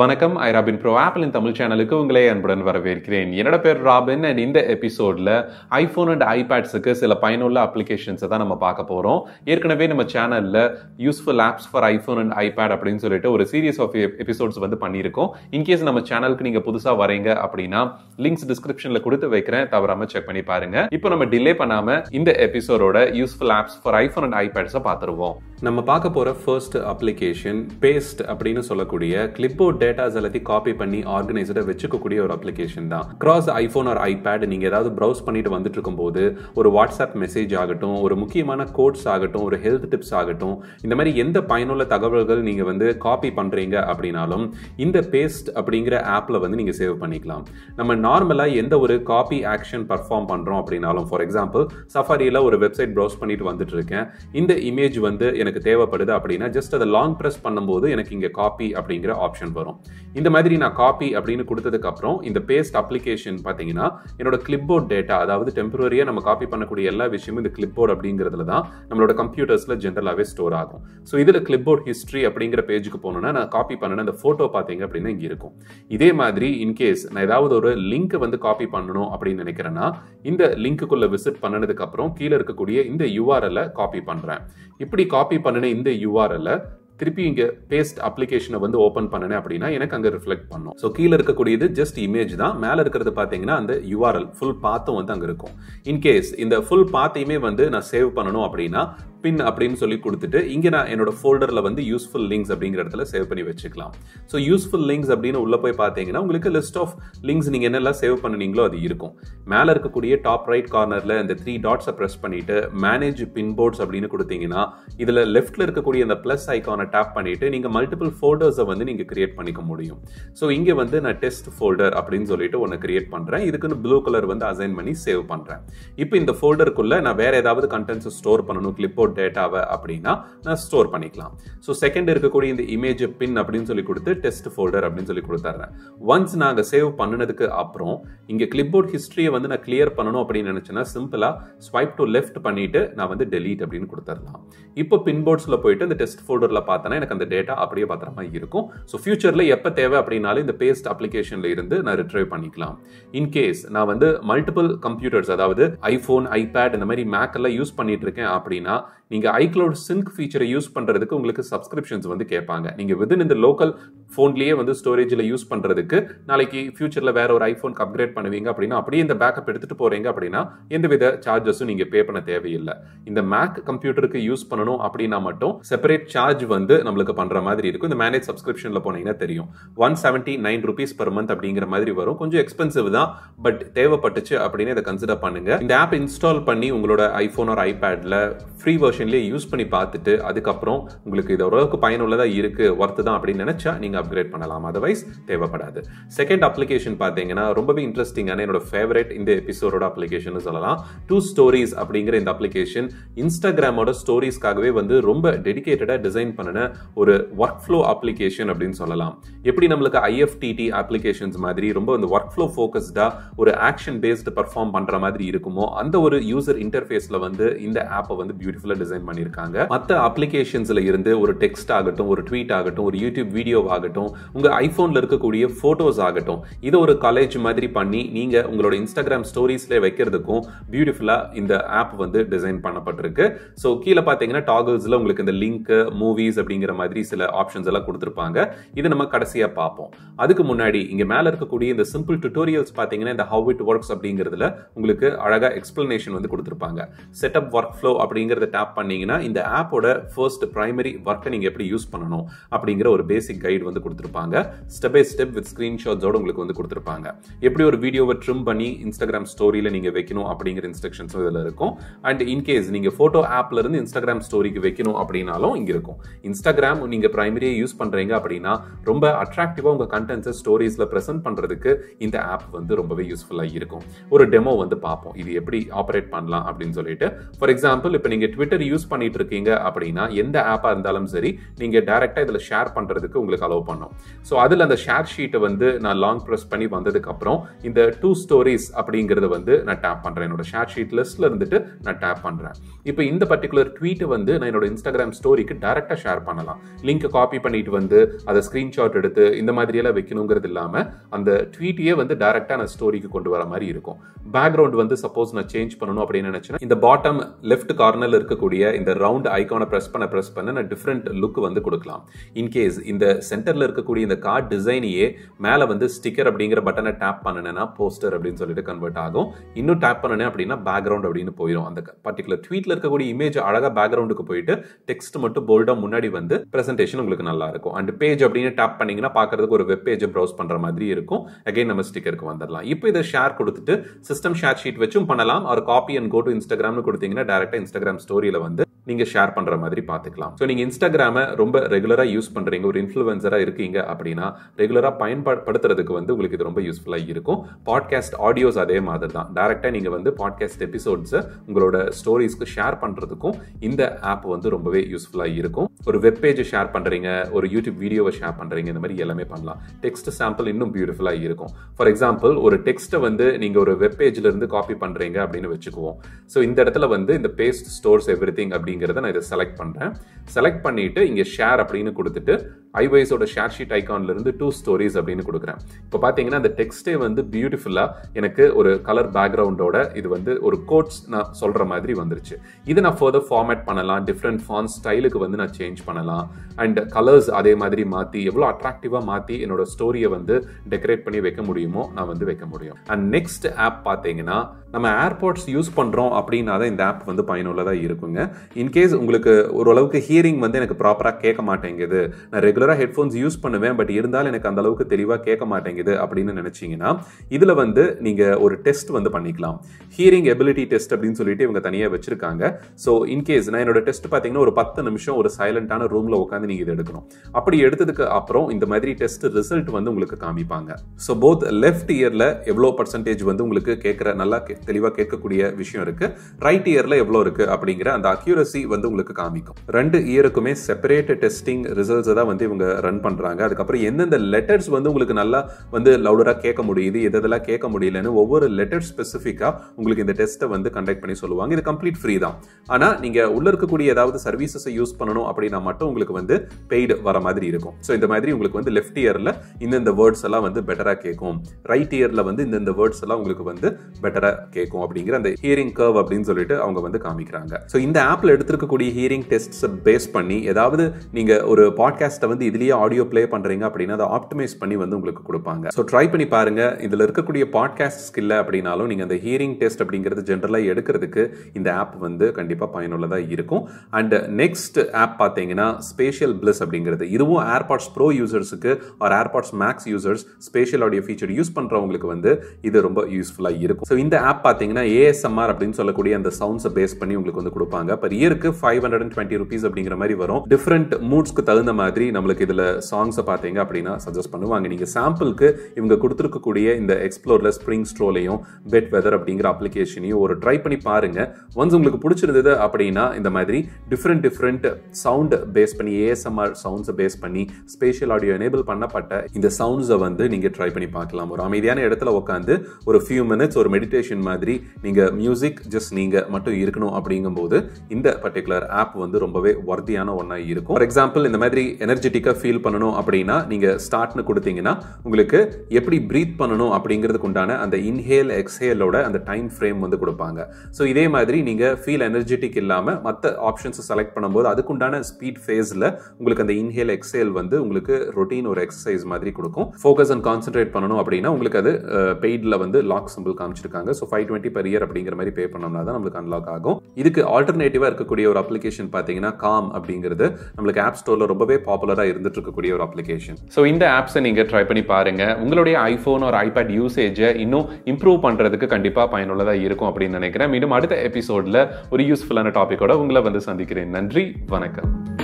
வணக்கம் I Robin bro ஆப்பிளின் தமிழ் சேனலுக்கு உங்களே அன்புடன் வரவேற்கிறேன் என்னோட பேர் ராபின் அண்ட் இந்த எபிசோடில் ஐஃபோன் அண்ட் ஐபேட்ஸுக்கு சில பயனுள்ள அப்ளிகேஷன்ஸை தான் நம்ம பார்க்க போகிறோம் ஏற்கனவே நம்ம சேனலில் useful apps for iPhone and iPad அப்படின்னு சொல்லிட்டு ஒரு சீரியஸ் ஆஃப் எபிசோட்ஸ் வந்து பண்ணியிருக்கோம் இன்கேஸ் நம்ம சேனலுக்கு நீங்கள் புதுசாக வரீங்க அப்படின்னா லிங்க்ஸ் டிஸ்கிரிப்ஷனில் கொடுத்து வைக்கிறேன் தவறாமல் செக் பண்ணி பாருங்க இப்போ நம்ம டிலே பண்ணாமல் இந்த எபிசோடோட useful apps for iPhone and ஐபேட்ஸை பார்த்துருவோம் நம்ம பார்க்க போகிற ஃபர்ஸ்ட் அப்ளிகேஷன் பேஸ்ட் அப்படின்னு சொல்லக்கூடிய கிளிப்போர்ட் டேட்டாஸ் எல்லாத்தையும் காப்பி பண்ணி ஆர்கனைஸ்டா வச்சுக்கக்கூடிய ஒரு அப்ளிகேஷன் தான் கிராஸ் ஐஃபோன் ஒரு ஐபேட் நீங்கள் ஏதாவது ப்ரௌஸ் பண்ணிட்டு வந்துட்டு இருக்கும்போது ஒரு வாட்ஸ்அப் மெசேஜ் ஆகட்டும் ஒரு முக்கியமான கோட்ஸ் ஆகட்டும் ஒரு ஹெல்த் டிப்ஸ் ஆகட்டும் இந்த மாதிரி எந்த பயனுள்ள தகவல்கள் நீங்கள் வந்து காப்பி பண்ணுறீங்க அப்படின்னாலும் இந்த பேஸ்ட் அப்படிங்கிற ஆப்பில் வந்து நீங்கள் சேவ் பண்ணிக்கலாம் நம்ம நார்மலாக எந்த ஒரு காப்பி ஆக்ஷன் பர்ஃபார்ம் பண்ணுறோம் அப்படின்னாலும் ஃபார் எக்ஸாம்பிள் சஃபாரியில் ஒரு வெப்சைட் ப்ரௌஸ் பண்ணிட்டு வந்துட்டு இருக்கேன் இந்த இமேஜ் வந்து எனக்கு தேவைப்படுது அப்படின்னா ஜஸ்ட் அதை லாங் ப்ரெஸ் பண்ணும்போது எனக்கு இங்கே காப்பி அப்படிங்கிற ஆப்ஷன் வரும் வரும் இந்த மாதிரி நான் காப்பி அப்படின்னு கொடுத்ததுக்கப்புறம் இந்த பேஸ்ட் அப்ளிகேஷன் பார்த்தீங்கன்னா என்னோட கிளிப்போர்ட் டேட்டா அதாவது டெம்பரரியாக நம்ம காப்பி பண்ணக்கூடிய எல்லா விஷயமும் இந்த கிளிப்போர்ட் அப்படிங்கிறதுல தான் நம்மளோட கம்ப்யூட்டர்ஸில் ஜென்ரலாகவே ஸ்டோர் ஆகும் ஸோ இதில் கிளிப்போர்ட் ஹிஸ்ட்ரி அப்படிங்கிற பேஜுக்கு போனோன்னா நான் காப்பி பண்ணணும் அந்த ஃபோட்டோ பார்த்தீங்க அப்படின்னா இங்கே இருக்கும் இதே மாதிரி இன்கேஸ் நான் ஏதாவது ஒரு லிங்க் வந்து காப்பி பண்ணணும் அப்படின்னு நினைக்கிறேன்னா இந்த லிங்க்குள்ளே விசிட் அப்புறம் கீழே இருக்கக்கூடிய இந்த யூஆர்எல்லை காப்பி பண்ணுறேன் இப்படி காப்பி பண்ணின இந்த யூஆர்எல்லை திருப்பி இங்கே பேஸ்ட் அப்ளிகேஷனை வந்து ஓப்பன் பண்ணனே அப்படின்னா எனக்கு அங்கே ரிஃப்ளெக்ட் பண்ணும் ஸோ கீழே இருக்கக்கூடியது ஜஸ்ட் இமேஜ் தான் மேலே இருக்கிறது பார்த்தீங்கன்னா அந்த யூஆர்எல் ஃபுல் பாத்தும் வந்து அங்கே இருக்கும் இன்கேஸ் இந்த ஃபுல் பாத்தையுமே வந்து நான் சேவ் பண்ணணும் அப்படின்னா பின் அப்படின்னு சொல்லி கொடுத்துட்டு இங்கே நான் என்னோட ஃபோல்டரில் வந்து யூஸ்ஃபுல் லிங்க்ஸ் அப்படிங்கிற இடத்துல சேவ் பண்ணி வச்சுக்கலாம் ஸோ யூஸ்ஃபுல் லிங்க்ஸ் அப்படின்னு உள்ளே போய் பார்த்தீங்கன்னா உங்களுக்கு லிஸ்ட் ஆஃப் லிங்க்ஸ் நீங்கள் என்னெல்லாம் சேவ் பண்ணுனீங்களோ அது இருக்கும் மேலே இருக்கக்கூடிய டாப் ரைட் கார்னரில் இந்த த்ரீ டாட்ஸை ப்ரெஸ் பண்ணிவிட்டு மேனேஜ் பின்போர்ட்ஸ் அப்படின்னு கொடுத்தீங்கன்னா இதில் லெஃப்ட்டில் இருக்கக்கூடிய அந்த ப்ளஸ் ஐக்கானை டேப் பண்ணிவிட்டு நீங்கள் மல்டிபிள் ஃபோல்டர்ஸை வந்து நீங்கள் கிரியேட் பண்ணிக்க முடியும் ஸோ இங்கே வந்து நான் டெஸ்ட் ஃபோல்டர் அப்படின்னு சொல்லிட்டு ஒன்று கிரியேட் பண்ணுறேன் இதுக்குன்னு ப்ளூ கலர் வந்து அசைன் பண்ணி சேவ் பண்ணுறேன் இப்போ இந்த ஃபோல்டருக்குள்ளே நான் வேறு ஏதாவது கண்டென்ட்ஸை ஸ்டோர் பண்ணணும் கிளிப் அபவுட் டேட்டாவை அப்படின்னா ஸ்டோர் பண்ணிக்கலாம் ஸோ செகண்ட் இருக்கக்கூடிய இந்த இமேஜ் பின் அப்படின்னு சொல்லி கொடுத்து டெஸ்ட் ஃபோல்டர் அப்படின்னு சொல்லி கொடுத்துட்றேன் ஒன்ஸ் நாங்கள் சேவ் பண்ணினதுக்கு அப்புறம் இங்கே கிளிப்போர்ட் ஹிஸ்ட்ரியை வந்து நான் கிளியர் பண்ணணும் அப்படின்னு நினச்சேன்னா சிம்பிளாக ஸ்வைப் டு லெஃப்ட் பண்ணிட்டு நான் வந்து டெலீட் அப்படின்னு கொடுத்துடலாம் இப்போ பின் போர்ட்ஸில் போயிட்டு இந்த டெஸ்ட் ஃபோல்டரில் பார்த்தேன்னா எனக்கு அந்த டேட்டா அப்படியே பத்திரமா இருக்கும் ஸோ ஃபியூச்சரில் எப்போ தேவை அப்படின்னாலும் இந்த பேஸ்ட் அப்ளிகேஷனில் இருந்து நான் ரிட்ரைவ் பண்ணிக்கலாம் இன்கேஸ் நான் வந்து மல்டிபிள் கம்ப்யூட்டர்ஸ் அதாவது ஐஃபோன் ஐபேட் இந்த மாதிரி மேக் எல்லாம் யூஸ் பண்ணிட்டு இருக்கேன் அப்படின்னா நீங்கள் ஐக்ளவுட் சிங்க் ஃபீச்சரை யூஸ் பண்ணுறதுக்கு உங்களுக்கு சப்ஸ்கிரிப்ஷன்ஸ் வந்து கேட்பாங்க நீங்கள் விதின் இந்த லோக்கல் ஃபோன்லேயே வந்து ஸ்டோரேஜில் யூஸ் பண்ணுறதுக்கு நாளைக்கு ஃபியூச்சரில் வேறு ஒரு ஐஃபோனுக்கு அப்கிரேட் பண்ணுவீங்க அப்படின்னா அப்படியே இந்த பேக்கப் எடுத்துகிட்டு போகிறீங்க அப்படின்னா எந்தவித சார்ஜஸும் நீங்கள் பே பண்ண தேவையில்லை இந்த மேக் கம்ப்யூட்டருக்கு யூஸ் பண்ணணும் அப்படின்னா மட்டும் செப்பரேட் சார்ஜ் வந்து நம்மளுக்கு பண்ணுற மாதிரி இருக்கும் இந்த மேனேஜ் சப்ஸ்கிரிப்ஷனில் போனீங்கன்னா தெரியும் one seventy nine rupees per month அப்படிங்கிற மாதிரி வரும் கொஞ்சம் எக்ஸ்பென்சிவ் தான் பட் தேவைப்பட்டுச்சு அப்படின்னு இதை கன்சிடர் பண்ணுங்க இந்த ஆப் இன்ஸ்டால் பண்ணி உங்களோட ஐஃபோன் ஒரு ஐபேடில் ஃப்ரீ வெர்ஷன்லேயே யூஸ் பண்ணி பார்த்துட்டு அதுக்கப்புறம் உங்களுக்கு இது ஓரளவுக்கு பயனுள்ளதாக இருக்குது ஒர்த்து தான் அப்படின்னு நினச்சா நீங்கள் நீங்கள் அப்கிரேட் பண்ணலாம் அதர்வைஸ் தேவைப்படாது செகண்ட் அப்ளிகேஷன் பார்த்தீங்கன்னா ரொம்பவே இன்ட்ரெஸ்டிங்கான என்னோட ஃபேவரட் இந்த எபிசோடோட அப்ளிகேஷன் சொல்லலாம் டூ ஸ்டோரிஸ் அப்படிங்கிற இந்த அப்ளிகேஷன் இன்ஸ்டாகிராமோட ஸ்டோரிஸ்க்காகவே வந்து ரொம்ப டெடிக்கேட்டடாக டிசைன் பண்ணின ஒரு ஒர்க் ஃப்ளோ அப்ளிகேஷன் அப்படின்னு சொல்லலாம் எப்படி நம்மளுக்கு ஐஎஃப்டிடி அப்ளிகேஷன்ஸ் மாதிரி ரொம்ப வந்து ஒர்க் ஃப்ளோ ஃபோக்கஸ்டாக ஒரு ஆக்ஷன் பேஸ்டு பர்ஃபார்ம் பண்ணுற மாதிரி இருக்குமோ அந்த ஒரு யூசர் இன்டர்ஃபேஸில் வந்து இந்த ஆப்பை வந்து பியூட்டிஃபுல்லாக டிசைன் பண்ணியிருக்காங்க மற்ற அப்ளிகேஷன்ஸில் இருந்து ஒரு டெக்ஸ்ட் ஆகட்டும் ஒரு ட்வீட் ஆகட்டும் ஒரு யூடியூப் வீடியோ ஆகட்டும் ஆகட்டும் உங்கள் ஐஃபோனில் இருக்கக்கூடிய ஃபோட்டோஸ் ஆகட்டும் இதை ஒரு காலேஜ் மாதிரி பண்ணி நீங்கள் உங்களோட இன்ஸ்டாகிராம் ஸ்டோரிஸ்லேயே வைக்கிறதுக்கும் பியூட்டிஃபுல்லாக இந்த ஆப் வந்து டிசைன் பண்ணப்பட்டிருக்கு ஸோ கீழே பார்த்தீங்கன்னா டாகல்ஸில் உங்களுக்கு இந்த லிங்க் மூவிஸ் அப்படிங்கிற மாதிரி சில ஆப்ஷன்ஸ் எல்லாம் கொடுத்துருப்பாங்க இதை நம்ம கடைசியாக பார்ப்போம் அதுக்கு முன்னாடி இங்கே மேலே இருக்கக்கூடிய இந்த சிம்பிள் டுட்டோரியல்ஸ் பார்த்தீங்கன்னா இந்த ஹவு இட் ஒர்க்ஸ் அப்படிங்கிறதுல உங்களுக்கு அழகாக எக்ஸ்பிளனேஷன் வந்து கொடுத்துருப்பாங்க செட்டப் ஒர்க் ஃப்ளோ அப்படிங்கிறத டேப் பண்ணீங்கன்னா இந்த ஆப்போட ஃபர்ஸ்ட் பிரைமரி ஒர்க்கை நீங்கள் எப்படி யூஸ் பண்ணணும் அப்படிங்கிற ஒரு பேசிக் கைடு வந்து வந்து கொடுத்துருப்பாங்க ஸ்டெப் பை ஸ்டெப் வித் ஸ்க்ரீன்ஷாட்ஸோட உங்களுக்கு வந்து கொடுத்துருப்பாங்க எப்படி ஒரு வீடியோவை ட்ரிம் பண்ணி இன்ஸ்டாகிராம் ஸ்டோரியில் நீங்கள் வைக்கணும் அப்படிங்கிற இன்ஸ்ட்ரக்ஷன்ஸும் இதில் இருக்கும் அண்ட் இன்கேஸ் நீங்கள் ஃபோட்டோ ஆப்ல இருந்து இன்ஸ்டாகிராம் ஸ்டோரிக்கு வைக்கணும் அப்படின்னாலும் இங்கே இருக்கும் இன்ஸ்டாகிராம் நீங்கள் ப்ரைமரியாக யூஸ் பண்ணுறீங்க அப்படின்னா ரொம்ப அட்ராக்டிவாக உங்கள் கண்டென்ட்ஸை ஸ்டோரிஸில் ப்ரெசென்ட் பண்ணுறதுக்கு இந்த ஆப் வந்து ரொம்பவே யூஸ்ஃபுல்லாக இருக்கும் ஒரு டெமோ வந்து பார்ப்போம் இது எப்படி ஆப்ரேட் பண்ணலாம் அப்படின்னு சொல்லிட்டு ஃபார் எக்ஸாம்பிள் இப்போ நீங்கள் ட்விட்டர் யூஸ் பண்ணிட்டு இருக்கீங்க அப்படின்னா எந்த ஆப்பாக இருந்தாலும் சரி நீங்கள் டேரெக்டாக இதில் ஷேர் பண்ணுறதுக்கு உங்களுக்கு அலோவ் பண்ணோம் ஸோ அதில் அந்த ஷேர் ஷீட்டை வந்து நான் லாங் ப்ரெஸ் பண்ணி வந்ததுக்கப்புறம் இந்த டூ ஸ்டோரிஸ் அப்படிங்கிறத வந்து நான் டேப் பண்ணுறேன் என்னோட ஷேர் ஷீட் லிஸ்ட்டில் இருந்துட்டு நான் டேப் பண்ணுறேன் இப்போ இந்த பர்டிகுலர் ட்வீட்டை வந்து நான் என்னோட இன்ஸ்டாகிராம் ஸ்டோரிக்கு டேரெக்டாக ஷேர் பண்ணலாம் லிங்க்கை காப்பி பண்ணிட்டு வந்து அதை ஸ்க்ரீன்ஷாட் எடுத்து இந்த மாதிரியெல்லாம் வைக்கணுங்கிறது இல்லாமல் அந்த ட்வீட்டையே வந்து டேரெக்டாக நான் ஸ்டோரிக்கு கொண்டு வர மாதிரி இருக்கும் பேக்ரவுண்ட் வந்து சப்போஸ் நான் சேஞ்ச் பண்ணணும் அப்படின்னு நினச்சேன்னா இந்த பாட்டம் லெஃப்ட் கார்னரில் இருக்கக்கூடிய இந்த ரவுண்ட் ஐக்கானை ப்ரெஸ் பண்ண ப்ரெஸ் பண்ண நான் டிஃப்ரெண்ட் லுக் வந்து கொடுக்கலாம் இன்கேஸ் இந்த சென்டர் சென்டரில் இருக்கக்கூடிய இந்த கார்டு டிசைனையே மேலே வந்து ஸ்டிக்கர் அப்படிங்கிற பட்டனை டேப் பண்ணினேன்னா போஸ்டர் அப்படின்னு சொல்லிட்டு கன்வெர்ட் ஆகும் இன்னும் டேப் பண்ணனே அப்படின்னா பேக்ரவுண்ட் அப்படின்னு போயிடும் அந்த பர்டிகுலர் ட்வீட்டில் இருக்கக்கூடிய இமேஜ் அழகாக பேக்ரவுண்டுக்கு போயிட்டு டெக்ஸ்ட் மட்டும் போல்டாக முன்னாடி வந்து ப்ரெசன்டேஷன் உங்களுக்கு நல்லா இருக்கும் அண்ட் பேஜ் அப்படின்னு டேப் பண்ணிங்கன்னா பார்க்குறதுக்கு ஒரு வெப் பேஜை ப்ரௌஸ் பண்ணுற மாதிரி இருக்கும் அகைன் நம்ம ஸ்டிக்கருக்கு வந்துடலாம் இப்போ இதை ஷேர் கொடுத்துட்டு சிஸ்டம் ஷேர் ஷீட் வச்சும் பண்ணலாம் ஒரு காப்பி அண்ட் கோ டு இன்ஸ்டாகிராம்னு கொடுத்தீங்கன்னா டேரெக்டாக இன்ஸ்டாகிராம் ஸ்டோரியில் வந்து நீங்கள் ஷேர் பண்ணுற மாதிரி பார்த்துக்கலாம் ஸோ நீங்கள் இன்ஸ்டாகிராமை ரொம்ப ரெகுலராக யூஸ் பண்ணுறீங்க ஒரு இன்ஃப்ளூயன்சராக இருக்கீங்க அப்படின்னா ரெகுலராக பயன்படுத்துறதுக்கு வந்து உங்களுக்கு இது ரொம்ப யூஸ்ஃபுல்லாக இருக்கும் பாட்காஸ்ட் ஆடியோஸ் அதே மாதிரி தான் டேரெக்டாக நீங்கள் வந்து பாட்காஸ்ட் எபிசோட்ஸை உங்களோட ஸ்டோரிஸ்க்கு ஷேர் பண்ணுறதுக்கும் இந்த ஆப் வந்து ரொம்பவே யூஸ்ஃபுல்லாக இருக்கும் ஒரு வெப் பேஜ் ஷேர் பண்ணுறீங்க ஒரு யூடியூப் வீடியோவை ஷேர் பண்ணுறீங்க இந்த மாதிரி எல்லாமே பண்ணலாம் டெக்ஸ்ட் சாம்பிள் இன்னும் பியூட்டிஃபுல்லாக இருக்கும் ஃபார் எக்ஸாம்பிள் ஒரு டெக்ஸ்ட்டை வந்து நீங்கள் ஒரு வெப் பேஜ்லேருந்து காப்பி பண்ணுறீங்க அப்படின்னு வச்சுக்குவோம் ஸோ இந்த இடத்துல வந்து இந்த பேஸ்ட் ஸ்டோர்ஸ் எவ்ரி திங் அப்படிங்கிறத நான் இதை செலக்ட் பண்ணுறேன் செலக்ட் பண்ணிட்டு இங்கே ஷேர் அப்படின்னு கொடுத்துட்டு ஐவைஸோட ஷேர் ஷீட் ஐக்கான்ல இருந்து டூ ஸ்டோரிஸ் அப்படின்னு கொடுக்குறேன் இப்போ பார்த்தீங்கன்னா அந்த டெக்ஸ்டே வந்து பியூட்டிஃபுல்லாக எனக்கு ஒரு கலர் பேக்ரவுண்டோட இது வந்து ஒரு கோட்ஸ் நான் சொல்கிற மாதிரி வந்துருச்சு இதை நான் ஃபர்தர் ஃபார்மேட் பண்ணலாம் டிஃப்ரெண்ட் ஃபான் ஸ்டைலுக்கு வந்து நான் சேஞ்ச் பண்ணலாம் அண்ட் கலர்ஸ் அதே மாதிரி மாற்றி எவ்வளோ அட்ராக்டிவாக மாற்றி என்னோட ஸ்டோரியை வந்து டெக்கரேட் பண்ணி வைக்க முடியுமோ நான் வந்து வைக்க முடியும் அண்ட் நெக்ஸ்ட் ஆப் பார்த்தீங்கன்னா நம்ம ஏர்போர்ட்ஸ் யூஸ் பண்ணுறோம் அப்படின்னா தான் இந்த ஆப் வந்து பயனுள்ளதாக இருக்குங்க இன்கேஸ் உங்களுக்கு ஓரளவுக்கு ஹியரிங் வந்து எனக்கு ப்ராப்பராக கேட்க மாட்டேங்குது நான் ரெகுலராக ஹெட்ஃபோன்ஸ் யூஸ் பண்ணுவேன் பட் இருந்தாலும் எனக்கு அந்த அளவுக்கு தெளிவாக கேட்க மாட்டேங்குது அப்படின்னு நினைச்சிங்கன்னா இதில் வந்து நீங்கள் ஒரு டெஸ்ட் வந்து பண்ணிக்கலாம் ஹியரிங் எபிலிட்டி டெஸ்ட் அப்படின்னு சொல்லிட்டு இவங்க தனியாக வச்சிருக்காங்க ஸோ இன்கேஸ் நான் என்னோட டெஸ்ட் பார்த்தீங்கன்னா ஒரு பத்து நிமிஷம் ஒரு சைலண்டான ரூமில் உட்காந்து நீங்கள் இதை எடுக்கணும் அப்படி எடுத்ததுக்கு அப்புறம் இந்த மாதிரி டெஸ்ட் ரிசல்ட் வந்து உங்களுக்கு காமிப்பாங்க ஸோ போத் லெஃப்ட் இயரில் எவ்வளோ பர்சன்டேஜ் வந்து உங்களுக்கு கேட்குற நல்லா தெளிவாக கேட்கக்கூடிய விஷயம் இருக்குது ரைட் இயரில் எவ்வளோ இருக்குது அப்படிங்கிற அந்த அக்யூரசி வந்து உங்களுக்கு காமிக்கும் ரெண்டு இயருக்குமே செப்பரேட் டெஸ்டிங் ரிசல்ட்ஸை தான் வந்து இவங்க ரன் பண்ணுறாங்க அதுக்கப்புறம் எந்தெந்த லெட்டர்ஸ் வந்து உங்களுக்கு நல்லா வந்து லவுடராக கேட்க முடியுது எதெல்லாம் கேட்க முடியலன்னு ஒவ்வொரு லெட்டர் ஸ்பெசிஃபிக்காக உங்களுக்கு இந்த டெஸ்ட்டை வந்து கண்டக்ட் பண்ணி சொல்லுவாங்க இது கம்ப்ளீட் ஃப்ரீ தான் ஆனால் நீங்கள் உள்ள இருக்கக்கூடிய ஏதாவது சர்வீசஸை யூஸ் பண்ணணும் அப்படின்னா மட்டும் உங்களுக்கு வந்து பெய்டு வர மாதிரி இருக்கும் ஸோ இந்த மாதிரி உங்களுக்கு வந்து லெஃப்ட் இயரில் இந்தந்த வேர்ட்ஸ் எல்லாம் வந்து பெட்டராக கேட்கும் ரைட் இயரில் வந்து இந்தந்த வேர்ட்ஸ் எல்லாம் உங்களுக்கு வந்து பெட்டராக கேட்கும் அப்படிங்கிற அந்த ஹியரிங் கர்வ் அப்படின்னு சொல்லிட்டு அவங்க வந்து காமிக்கிறாங்க ஸோ இந்த ஆப்பில் எடுத்துருக்கக்கூடிய ஹியரிங் டெஸ்ட்ஸை பேஸ் பண்ணி ஏதாவது நீங்கள் ஒரு பாட்காஸ்ட்டை வந்து வந்து இதுலேயே ஆடியோ ப்ளே பண்ணுறீங்க அப்படின்னா அதை ஆப்டிமைஸ் பண்ணி வந்து உங்களுக்கு கொடுப்பாங்க ஸோ ட்ரை பண்ணி பாருங்க இதில் இருக்கக்கூடிய பாட்காஸ்ட் ஸ்கில்ல அப்படின்னாலும் நீங்கள் அந்த ஹியரிங் டெஸ்ட் அப்படிங்கிறது ஜென்ரலாக எடுக்கிறதுக்கு இந்த ஆப் வந்து கண்டிப்பாக பயனுள்ளதாக இருக்கும் அண்ட் நெக்ஸ்ட் ஆப் பார்த்தீங்கன்னா ஸ்பேஷியல் பிளஸ் அப்படிங்கிறது இதுவும் ஏர்பாட்ஸ் ப்ரோ யூசர்ஸுக்கு or AirPods Max users spatial audio feature use பண்ணுறவங்களுக்கு வந்து இது ரொம்ப யூஸ்ஃபுல்லாக இருக்கும் ஸோ இந்த ஆப் பார்த்தீங்கன்னா ஏஎஸ்எம்ஆர் அப்படின்னு சொல்லக்கூடிய அந்த சவுண்ட்ஸை பேஸ் பண்ணி உங்களுக்கு வந்து கொடுப்பாங்க பர் இயருக்கு five hundred and twenty rupees அப்படிங்கிற மாதிரி வரும் டிஃப்ரெண்ட் மூட்ஸ்க்கு தகுந்த மாதிரி நம்ம உங்களுக்கு இதில் சாங்ஸை பார்த்தீங்க அப்படின்னா சஜஸ்ட் பண்ணுவாங்க நீங்கள் சாம்பிளுக்கு இவங்க கொடுத்துருக்கக்கூடிய இந்த எக்ஸ்ப்ளோரில் ஸ்ப்ரிங் ஸ்ட்ரோலையும் பெட் வெதர் அப்படிங்கிற அப்ளிகேஷனையும் ஒரு ட்ரை பண்ணி பாருங்கள் ஒன்ஸ் உங்களுக்கு பிடிச்சிருந்தது அப்படின்னா இந்த மாதிரி டிஃப்ரெண்ட் டிஃப்ரெண்ட் சவுண்ட் பேஸ் பண்ணி ஏஎஸ்எம்ஆர் சவுண்ட்ஸை பேஸ் பண்ணி ஸ்பேஷியல் ஆடியோ எனேபிள் பண்ணப்பட்ட இந்த சவுண்ட்ஸை வந்து நீங்கள் ட்ரை பண்ணி பார்க்கலாம் ஒரு அமைதியான இடத்துல உட்காந்து ஒரு ஃபியூ மினிட்ஸ் ஒரு மெடிடேஷன் மாதிரி நீங்கள் மியூசிக் ஜஸ்ட் நீங்கள் மட்டும் இருக்கணும் அப்படிங்கும்போது இந்த பர்டிகுலர் ஆப் வந்து ரொம்பவே வர்த்தியான ஒன்றாக இருக்கும் ஃபார் எக்ஸாம்பிள் இந்த மாதிரி எனர்ஜெட்டிக் எனர்ஜெட்டிக்காக ஃபீல் பண்ணணும் அப்படின்னா நீங்கள் ஸ்டார்ட்னு கொடுத்தீங்கன்னா உங்களுக்கு எப்படி ப்ரீத் பண்ணணும் அப்படிங்கிறதுக்கு உண்டான அந்த இன்ஹேல் எக்ஸ்ஹேலோட அந்த டைம் ஃப்ரேம் வந்து கொடுப்பாங்க ஸோ இதே மாதிரி நீங்கள் ஃபீல் எனர்ஜெட்டிக் இல்லாமல் மற்ற ஆப்ஷன்ஸை செலக்ட் பண்ணும்போது அதுக்குண்டான ஸ்பீட் ஃபேஸில் உங்களுக்கு அந்த இன்ஹேல் எக்ஸ்ஹேல் வந்து உங்களுக்கு ரொட்டீன் ஒரு எக்ஸசைஸ் மாதிரி கொடுக்கும் ஃபோக்கஸ் அண்ட் கான்சன்ட்ரேட் பண்ணணும் அப்படின்னா உங்களுக்கு அது பெய்டில் வந்து லாக் சிம்பிள் காமிச்சிருக்காங்க so five twenty per year அப்படிங்கிற மாதிரி பே பண்ணோம்னா தான் நம்மளுக்கு அன்லாக் ஆகும் இதுக்கு ஆல்டர்னேட்டிவாக இருக்கக்கூடிய ஒரு அப்ளிகேஷன் பார்த்தீங்கன்னா காம் அப்படிங்கிறது நம்மளுக்கு ஆப் ஸ்டோரில் ரொம்பவே பாப்புலராக யூஸ்ஃபுல்லாக இருந்துட்டு இருக்கக்கூடிய ஒரு அப்ளிகேஷன் ஸோ இந்த ஆப்ஸை நீங்கள் ட்ரை பண்ணி பாருங்கள் உங்களுடைய ஐஃபோன் ஒரு ஐபேட் யூசேஜை இன்னும் இம்ப்ரூவ் பண்ணுறதுக்கு கண்டிப்பாக பயனுள்ளதாக இருக்கும் அப்படின்னு நினைக்கிறேன் மீண்டும் அடுத்த எபிசோடில் ஒரு யூஸ்ஃபுல்லான டாப்பிக்கோட உங்களை வந்து சந்திக்கிறேன் நன்றி வணக்கம்